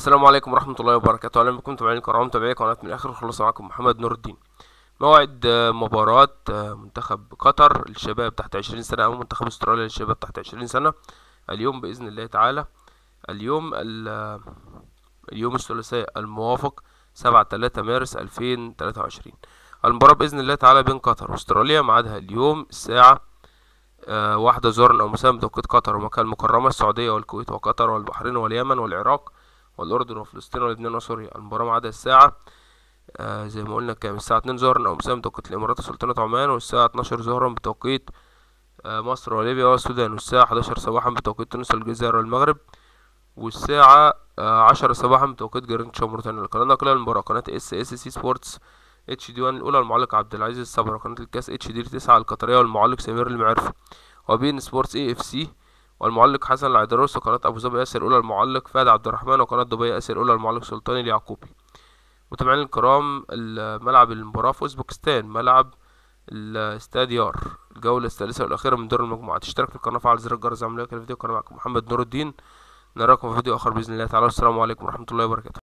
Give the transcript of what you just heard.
السلام عليكم ورحمة الله وبركاته أهلا بكم متابعين الكرام متابعي قناة من الآخر خلص معاكم محمد نور الدين موعد آه، مباراة آه، منتخب قطر للشباب تحت عشرين سنة أو منتخب استراليا للشباب تحت عشرين سنة اليوم بإذن الله تعالى اليوم ال اليوم الثلاثاء الموافق سبعة تلاتة مارس ألفين تلاتة وعشرين المباراة بإذن الله تعالى بين قطر واستراليا ميعادها اليوم الساعة آه، واحدة ظهرا أو مساء بتوقيت قطر ومكة المكرمة السعودية والكويت وقطر والبحرين واليمن والعراق والأردن وفلسطين ولبنان وسوريا المباراة ما عدا الساعة آه زي ما قلنا كام الساعة 2 ظهرا أو مساء بتوقيت الإمارات وسلطنة عمان والساعة 12 ظهرا بتوقيت آه مصر وليبيا والسودان والساعة 11 صباحا بتوقيت تونس والجزائر والمغرب والساعة آه 10 صباحا بتوقيت جرينتش وموريتانيا القناة ناقلة للمباراة قناة اس اس سي سبورتس اتش دي 1 الأولى المعلق عبد العزيز الصبر وقناة الكاس اتش دي 9 القطرية والمعلق سمير المعرفي وبين سبورتس اي اف سي والمعلق حسن العيدروس وقناة أبو ظبي ياسر أولى المعلق فهد عبد الرحمن وقناة دبي ياسر أولى المعلق سلطان اليعقوبي متابعين الكرام ملعب المباراة في أوزبكستان ملعب الاستاد يار الجولة الثالثة والأخيرة من دور المجموعات اشترك في القناة وفعل زر الجرس عمل لايك للفيديو كان معكم محمد نور الدين نراكم في فيديو آخر بإذن الله تعالى والسلام عليكم ورحمة الله وبركاته